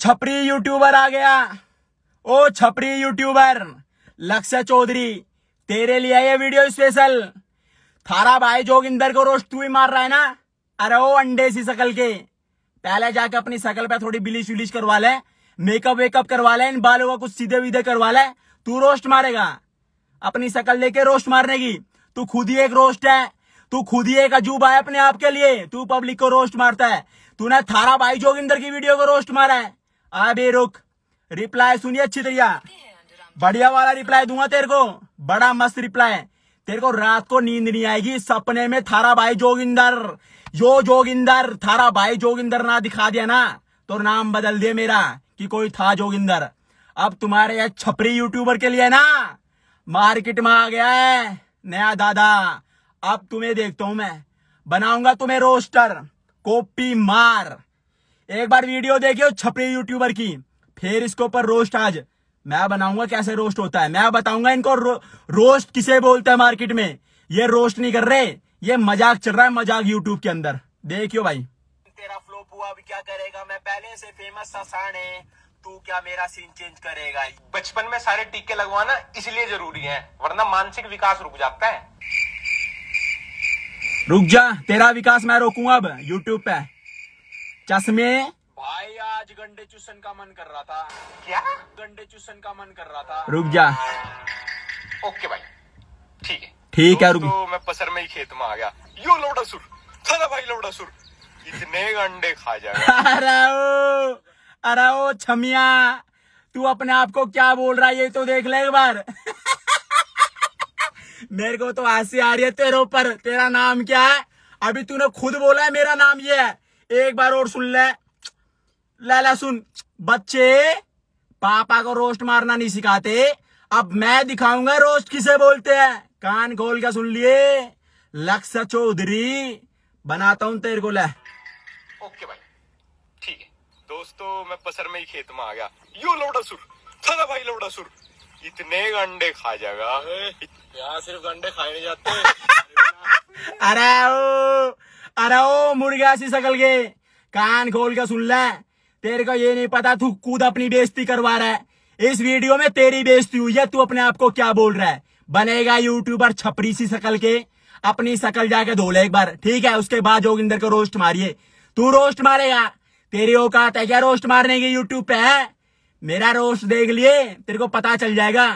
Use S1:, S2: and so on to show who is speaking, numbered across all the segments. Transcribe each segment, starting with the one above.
S1: छपरी यूट्यूबर आ गया ओ छपरी यूट्यूबर लक्ष्य चौधरी तेरे लिए ये वीडियो स्पेशल थारा भाई जोगिंदर को रोस्ट तू ही मार रहा है ना अरे ओ अंडे सी सकल के पहले जाके अपनी शकल पे थोड़ी बिलिश विलिश करवा ले मेकअप वेकअप करवा ले इन बालों को कुछ सीधे वीधे करवा ले तू रोस्ट मारेगा अपनी शकल लेके रोस्ट मारने की तू खुद ही एक रोस्ट है तू खुद ही एक अजूबा है अपने आप के लिए तू पब्लिक को रोस्ट मारता है तूने थारा भाई जोगिंदर की वीडियो को रोस्ट मारा है अबे रुक रिप्लाई सुनिए अच्छी तरिया बढ़िया वाला रिप्लाई दूंगा तेरे को बड़ा मस्त रिप्लाई तेरे को रात को नींद नहीं आएगी सपने में थारा भाई जोगिंदर यो जोगिंदर थारा भाई जोगिंदर ना दिखा दिया ना तो नाम बदल दिया मेरा कि कोई था जोगिंदर अब तुम्हारे यह छपरी यूट्यूबर के लिए ना मार्केट में आ गया है नया दादा अब तुम्हें देखता हूं मैं बनाऊंगा तुम्हें रोस्टर कॉपी मार एक बार वीडियो देखियो छपरी यूट्यूबर की फिर इसके ऊपर रोस्ट आज मैं बनाऊंगा कैसे रोस्ट होता है मैं बताऊंगा इनको रो, रोस्ट किसे बोलते हैं मार्केट में ये रोस्ट नहीं कर रहे ये मजाक चल रहा है मजाक यूट्यूब के अंदर देखियो भाई तेरा फ्लोप हुआ अभी क्या
S2: करेगा मैं पहले से फेमस आसान है तू क्या मेरा सीन चेंज करेगा बचपन में सारे टीके लगवाना इसलिए जरूरी है वरना मानसिक विकास रुक जाता है
S1: रुक जा तेरा विकास मैं रोकूंगा अब यूट्यूब पे चश्मे भाई आज गंडे
S2: चूसन का मन कर रहा था क्या गंडे चूसन का मन कर रहा था रुक जा ओके भाई ठीक है ठीक है रुक मैं पसर में ही खेत में आ गया यो लोटा सुर चला भाई लोटा सुर इतने गंडे खा जाएगा अरे ओ
S1: अरे ओ छमिया तू अपने आप को क्या बोल रहा है ये तो देख ले एक बार मेरे को तो हंसी आ रही है तेरे ऊपर तेरा नाम क्या है अभी तूने खुद बोला है मेरा नाम ये है एक बार और सुन ले लाला सुन बच्चे पापा को रोस्ट मारना नहीं सिखाते अब मैं दिखाऊंगा रोस्ट किसे बोलते हैं कान खोल के सुन लिए लक्ष्य चौधरी बनाता हूं तेरे को ले ओके भाई
S2: ठीक है दोस्तों मैं पसर में ही खेत में आ गया यू लौटा सुर थोड़ा भाई लौटा सुर इतने गंडे खा जाएगा यहाँ सिर्फ गंडे खाए नहीं जाते
S1: अरे ओ अरे ओ मुर्गा सी सकल के कान खोल के सुन ले तेरे को ये नहीं पता तू खुद अपनी बेजती करवा रहा है इस वीडियो में तेरी बेजती हुई है तू अपने आप को क्या बोल रहा है बनेगा यूट्यूबर छपरी सी शकल के अपनी शकल जाके धो ले एक बार ठीक है उसके बाद जोगिंदर को रोस्ट मारिए तू रोस्ट मारेगा तेरी औकात है क्या रोस्ट मारने की यूट्यूब पे है मेरा रोस्ट देख लिए तेरे को पता चल जाएगा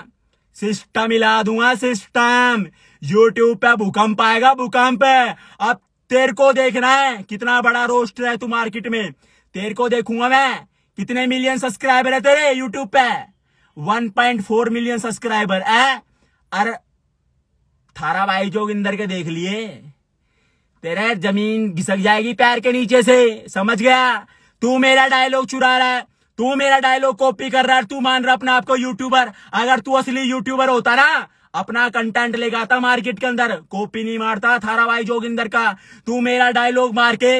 S1: सिस्टम हिला दूंगा सिस्टम यूट्यूब पे भूकंप आएगा भूकंप अब तेरे को देखना है कितना बड़ा रोस्टर है तू मार्केट में तेरे को देखूंगा मैं कितने मिलियन सब्सक्राइबर है तेरे यूट्यूब पे 1.4 मिलियन सब्सक्राइबर है अरे थारा भाई जो इंदर के देख लिए तेरे जमीन घिसक जाएगी पैर के नीचे से समझ गया तू मेरा डायलॉग चुरा रहा है तू मेरा डायलॉग कॉपी कर रहा है तू मान रहा अपने आपको यूट्यूबर अगर तू असली यूट्यूबर होता ना अपना कंटेंट लेकर आता मार्केट के अंदर कॉपी नहीं मारता थारा भाई जोगिंदर का तू मेरा डायलॉग मार के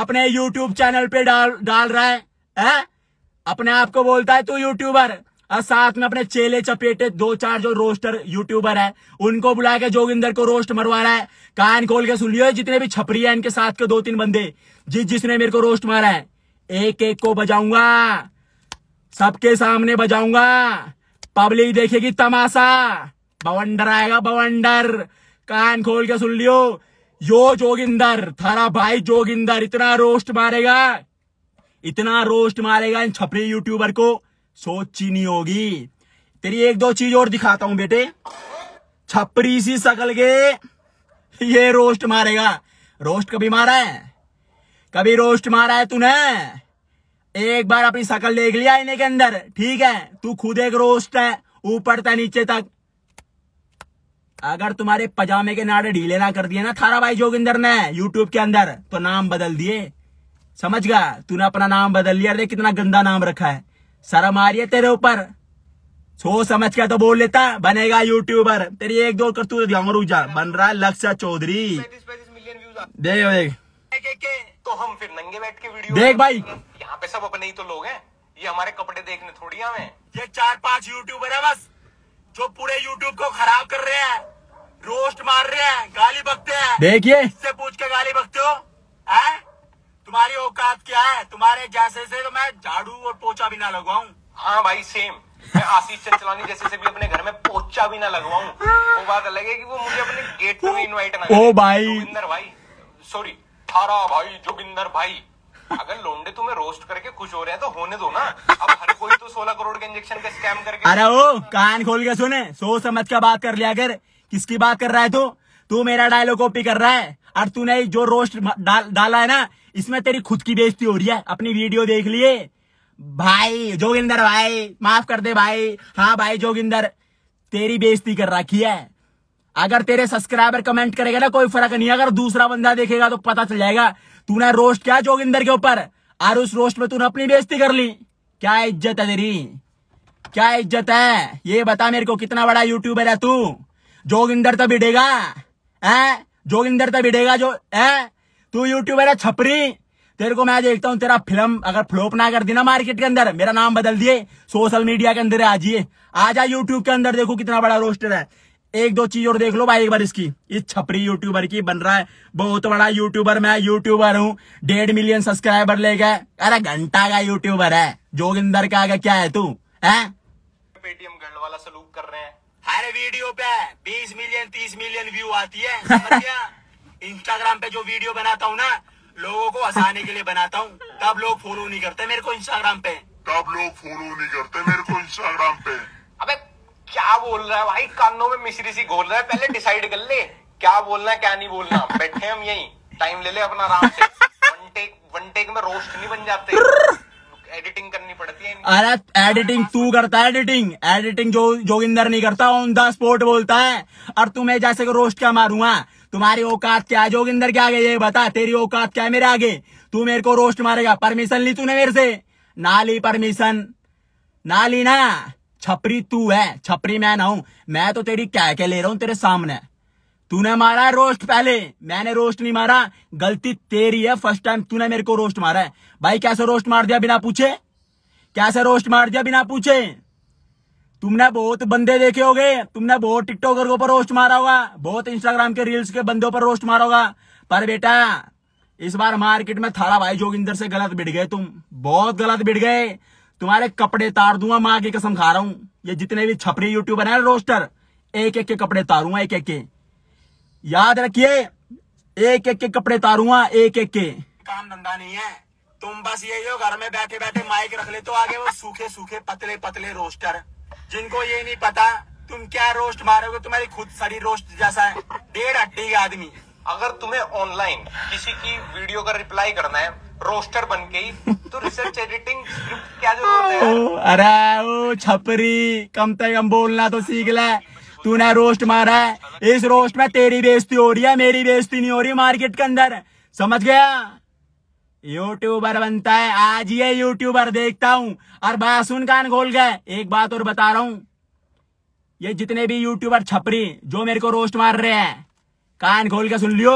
S1: अपने यूट्यूब चैनल पे डाल डाल रहा है, है? अपने आप को बोलता है तू यूट्यूबर और साथ में अपने चेले चपेटे दो चार जो रोस्टर यूट्यूबर है उनको बुला के जोगिंदर को रोस्ट मरवा रहा है कान खोल के सुन लियो जितने भी छपरी है इनके साथ के दो तीन बंदे जिस जिसने मेरे को रोस्ट मारा है एक एक को बजाऊंगा सबके सामने बजाऊंगा पब्लिक देखेगी तमाशा बवंडर आएगा बवंडर कान खोल के सुन लियो यो जोगिंदर थारा भाई जोगिंदर इतना रोस्ट मारेगा इतना रोस्ट मारेगा इन छपरी यूट्यूबर को सोची नहीं होगी तेरी एक दो चीज और दिखाता हूं बेटे छपरी सी सकल के ये रोस्ट मारेगा रोस्ट कभी मारा है कभी रोस्ट मारा है तूने एक बार अपनी शकल देख लिया इन्हें के अंदर ठीक है तू खुद एक रोस्ट है ऊपर था नीचे तक अगर तुम्हारे पजामे के नाड़े ढीले ना कर दिए ना थारा भाई जोगिंदर ने यूट्यूब के अंदर तो नाम बदल दिए समझ गया तूने अपना नाम बदल लिया अरे कितना गंदा नाम रखा है शर्म आ रही है तेरे ऊपर सोच समझ के तो बोल लेता बनेगा यूट्यूबर तेरी एक दो कर तू दिखाऊंगा तो रुक बन रहा है लक्ष्य चौधरी देख देख
S2: तो हम फिर नंगे बैठ
S1: के वीडियो देख भाई
S2: यहाँ पे सब अपने ही तो लोग हैं ये हमारे कपड़े देखने थोड़ी हमें ये चार पांच यूट्यूबर है बस जो पूरे यूट्यूब को
S1: खराब कर रहे हैं रोस्ट मार रहे हैं गाली बकते हैं देखिए इससे पूछ के गाली बकते
S2: हो हैं? तुम्हारी औकात क्या है तुम्हारे जैसे से तो मैं झाड़ू और पोचा भी ना लगवाऊं हाँ भाई सेम मैं आशीष चंचलानी जैसे से भी अपने घर में पोचा भी ना लगवाऊं हाँ। वो बात अलग है कि वो मुझे अपने गेट पे भी इनवाइट ना ओ भाई जोगिंदर भाई सॉरी थारा भाई जोगिंदर भाई अगर लोंडे तुम्हें रोस्ट करके खुश हो रहे हैं तो होने दो ना अब हर कोई तो सोलह करोड़ के इंजेक्शन का स्कैम
S1: करके अरे ओ कान खोल के सुने सोच समझ के बात कर लिया अगर किसकी बात कर रहा है तू तू मेरा डायलॉग कॉपी कर रहा है और तूने जो रोस्ट डाल, डाला है ना इसमें तेरी खुद की बेइज्जती हो रही है अपनी वीडियो देख लिए भाई जोगिंदर भाई माफ कर दे भाई हाँ भाई जोगिंदर तेरी बेइज्जती कर रखी है अगर तेरे सब्सक्राइबर कमेंट करेगा ना कोई फर्क नहीं अगर दूसरा बंदा देखेगा तो पता चल जाएगा तूने रोस्ट क्या जोगिंदर के ऊपर और उस रोस्ट में तूने अपनी बेइज्जती कर ली क्या इज्जत है तेरी क्या इज्जत है ये बता मेरे को कितना बड़ा यूट्यूबर है तू जोगिंदर तो भिड़ेगा है जोगिंदर तो भिड़ेगा जो है तू यूट्यूबर है छपरी तेरे को मैं देखता हूँ तेरा फिल्म अगर फ्लोप ना कर दी ना मार्केट के अंदर मेरा नाम बदल दिए सोशल मीडिया के अंदर आजिए आ जा यूट्यूब के अंदर देखो कितना बड़ा रोस्टर है एक दो चीज और देख लो भाई एक बार इसकी इस छपरी यूट्यूबर की बन रहा है बहुत बड़ा यूट्यूबर मैं यूट्यूबर हूँ डेढ़ मिलियन सब्सक्राइबर ले गए अरे घंटा का यूट्यूबर है जोगिंदर का आगे क्या है तू है पेटीएम गर्ल वाला सलूक कर रहे हैं अरे वीडियो पे 20 मिलियन 30 मिलियन व्यू आती है इंस्टाग्राम पे जो वीडियो बनाता हूँ ना लोगों को हंसाने के लिए बनाता हूँ तब लोग फॉलो नहीं करते मेरे को इंस्टाग्राम पे
S2: तब लोग फॉलो नहीं करते मेरे को इंस्टाग्राम पे अबे क्या बोल रहा है भाई कानों में मिश्री सी घोल रहा है पहले डिसाइड कर ले क्या बोलना है क्या नहीं बोलना बैठे हम यही टाइम ले ले अपना आराम से वन टेक वन टेक में रोस्ट नहीं बन जाते
S1: एडिटिंग करनी पड़ती है अरे एडिटिंग तू करता है एडिटिंग एडिटिंग जो जोगिंदर नहीं करता ऑन द स्पॉट बोलता है और तुम्हें जैसे को रोस्ट क्या मारूंगा हाँ? तुम्हारी औकात क्या है जोगिंदर क्या आगे ये बता तेरी औकात क्या है मेरे आगे तू मेरे को रोस्ट मारेगा परमिशन ली तूने मेरे से ना ली परमिशन ना ली ना छपरी तू है छपरी मैं ना हूं मैं तो तेरी क्या क्या ले रहा हूं तेरे सामने तूने मारा है रोस्ट पहले मैंने रोस्ट नहीं मारा गलती तेरी है फर्स्ट टाइम तूने मेरे को रोस्ट मारा है भाई कैसे रोस्ट मार दिया बिना पूछे कैसे रोस्ट मार दिया बिना पूछे तुमने बहुत बंदे देखे होगे तुमने बहुत टिकटॉकर के ऊपर रोस्ट मारा होगा बहुत इंस्टाग्राम के रील्स के बंदों पर रोस्ट मारा होगा पर बेटा इस बार मार्केट में थारा भाई जोगिंदर से गलत बिट गए तुम बहुत गलत बिट गए तुम्हारे कपड़े तार दूंगा मां की कसम खा रहा हूं ये जितने भी छपरी यूट्यूबर है रोस्टर एक एक के कपड़े तारूंगा एक एक के याद रखिए एक एक के कपड़े तारूंगा एक एक के काम धंधा नहीं है तुम बस यही हो घर में बैठे बैठे माइक रख ले तो आगे
S2: वो सूखे सूखे पतले पतले रोस्टर जिनको ये नहीं पता तुम क्या रोस्ट मारोगे तुम्हारी खुद सारी रोस्ट जैसा है डेढ़ हड्डी का आदमी अगर तुम्हें ऑनलाइन किसी की वीडियो का रिप्लाई करना है रोस्टर बन गई तो रिसर्च एडिटिंग क्या
S1: जरूरत है अरे ओ छपरी कम से कम बोलना तो सीख ले तूने रोस्ट मारा है इस रोस्ट में तेरी बेजती हो रही है मेरी बेजती नहीं हो रही मार्केट के अंदर समझ गया यूट्यूबर बनता है आज ये यूट्यूबर देखता हूँ और सुन कान खोल गए एक बात और बता रहा हूं ये जितने भी यूट्यूबर छपरी जो मेरे को रोस्ट मार रहे हैं कान खोल के सुन लियो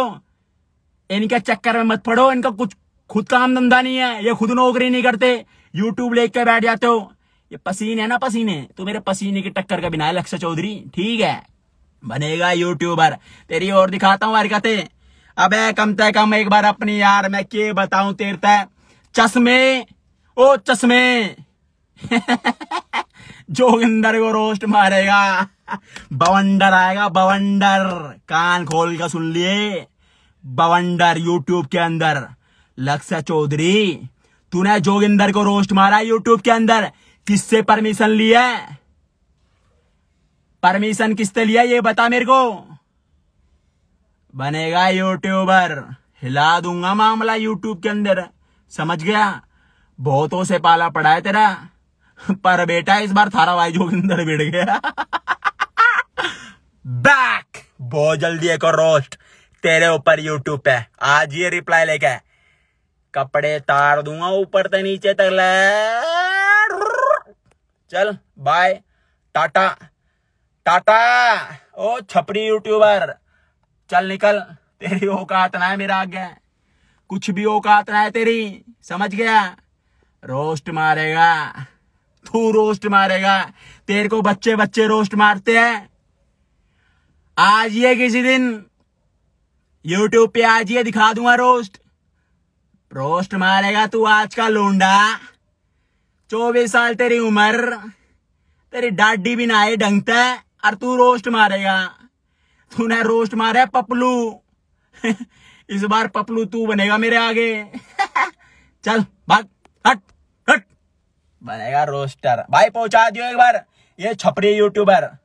S1: इनके चक्कर में मत पड़ो इनका कुछ खुद काम धंधा नहीं है ये खुद नौकरी नहीं करते यूट्यूब लेके बैठ जाते हो ये पसीने है ना पसीने तो मेरे पसीने की टक्कर का बिना लक्ष्य चौधरी ठीक है बनेगा यूट्यूबर तेरी और दिखाता हूँ हरकते अब कम तय कम एक बार अपनी यार मैं के बताऊं तेरता चश्मे ओ चश्मे जोगिंदर को रोस्ट मारेगा बवंडर आएगा बवंडर कान खोल कर सुन लिए बवंडर यूट्यूब के अंदर लक्ष्य चौधरी तूने जोगिंदर को रोस्ट मारा यूट्यूब के अंदर किससे परमिशन लिया परमिशन किससे लिया ये बता मेरे को बनेगा यूट्यूबर हिला दूंगा मामला यूट्यूब के अंदर समझ गया बहुतों से पाला पड़ा है तेरा पर बेटा इस बार थारा भाई के अंदर बिड़ गया बैक बहुत जल्दी एक और रोस्ट तेरे ऊपर यूट्यूब पे आज ये रिप्लाई लेके कपड़े तार दूंगा ऊपर से नीचे तक ले चल बाय टाटा टाटा ओ छपरी यूट्यूबर चल निकल तेरी औकात ना है मेरा आगे कुछ भी औकात ना है तेरी समझ गया रोस्ट मारेगा तू रोस्ट मारेगा तेरे को बच्चे बच्चे रोस्ट मारते हैं आज ये किसी दिन यूट्यूब पे आज ये दिखा दूंगा रोस्ट रोस्ट मारेगा तू आज का लोंडा चौबीस साल तेरी उम्र तेरी डाडी भी ना आए और तू रोस्ट मारेगा तूने रोस्ट मारे पपलू इस बार पपलू तू बनेगा मेरे आगे चल भाग हट हट बनेगा रोस्टर भाई पहुंचा दियो एक बार ये छपरी यूट्यूबर